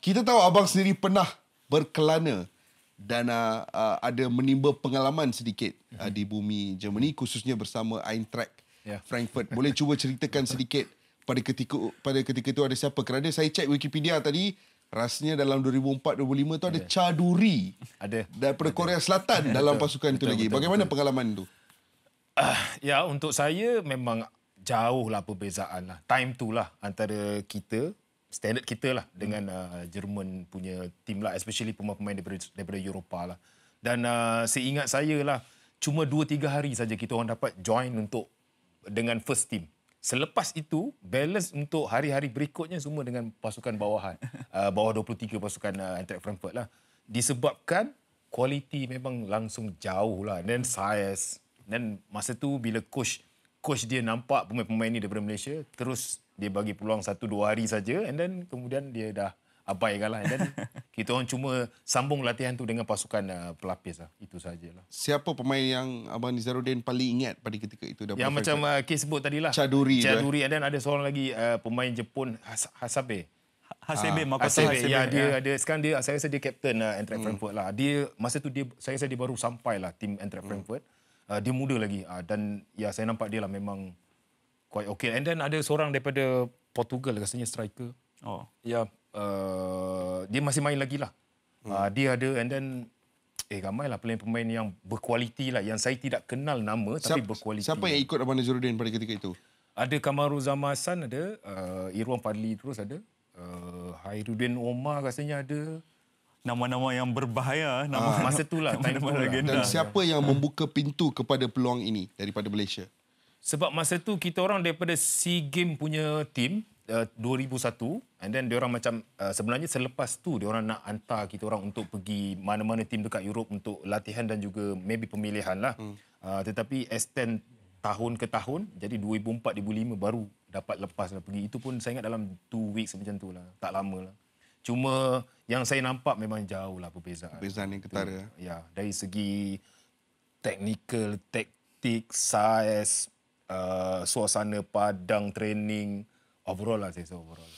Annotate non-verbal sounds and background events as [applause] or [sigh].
kita tahu abang sendiri pernah berkelana dan uh, uh, ada menimba pengalaman sedikit uh, mhm. di bumi Germany khususnya bersama Eintracht yeah. Frankfurt. [laughs] Boleh cuba ceritakan sedikit pada ketika pada ketika itu ada siapa? Kerana saya cek Wikipedia tadi rasanya dalam 2004 2005 tu ada, ada. Chaduri ada daripada Korea Selatan ada. [laughs] dalam pasukan itu lagi. Bagaimana betul. pengalaman itu? Uh, ya untuk saya memang jauhlah perbezaanlah. Time itulah antara kita standard kita lah hmm. dengan uh, Jerman punya tim lah especially pemain-pemain daripada, daripada Eropah lah dan uh, seingat saya lah cuma 2-3 hari saja kita orang dapat join untuk dengan first team selepas itu balance untuk hari-hari berikutnya semua dengan pasukan bawahan [laughs] uh, bawah 23 pasukan uh, Antrek Frankfurt lah disebabkan kualiti memang langsung jauh lah dan size dan masa tu bila coach coach dia nampak pemain-pemain ni daripada Malaysia terus dia bagi peluang satu dua hari saja and then kemudian dia dah kan lah. and then [laughs] kita orang cuma sambung latihan tu dengan pasukan uh, pelapis lah. Itu sajalah. Siapa pemain yang Abang Nizaruddin paling ingat pada ketika itu? Dah yang macam uh, Kay sebut tadi lah. Chaduri. Chaduri. Eh? then ada seorang lagi uh, pemain Jepun, Has- Hasabe. Hasebe, ah, ha, Makoto Hasebe. Ya, dia ya. ada. Sekarang dia, saya rasa dia captain uh, Antrek hmm. Frankfurt lah. Dia, masa tu dia, saya rasa dia baru sampai lah tim Antrek hmm. Frankfurt. Uh, dia muda lagi. Uh, dan ya, saya nampak dia lah memang quite okay. And then ada seorang daripada Portugal rasanya striker. Oh. Ya. Yeah. Uh, dia masih main lagi lah. Hmm. Uh, dia ada and then eh ramai lah pemain-pemain yang berkualiti lah yang saya tidak kenal nama tapi berkualiti. Siapa yang lah. ikut Abang Nazirudin pada ketika itu? Ada Kamaru Zamasan ada, uh, Irwan Padli terus ada, uh, Hairudin Omar rasanya ada. Nama-nama yang berbahaya eh, nama uh, masa itulah. [laughs] Nama lah. Dan siapa yang membuka pintu kepada peluang ini daripada Malaysia? Sebab masa tu kita orang daripada SEA Game punya tim uh, 2001 and then dia orang macam uh, sebenarnya selepas tu dia orang nak hantar kita orang untuk pergi mana-mana tim dekat Europe untuk latihan dan juga maybe pemilihan lah. Hmm. Uh, tetapi extend tahun ke tahun jadi 2004 2005 baru dapat lepas lah pergi. Itu pun saya ingat dalam 2 weeks macam tu lah. Tak lama lah. Cuma yang saya nampak memang jauh lah perbezaan. Perbezaan yang ketara. Ya. ya, dari segi teknikal, taktik, size, Uh, suasana padang training overall lah saya overall.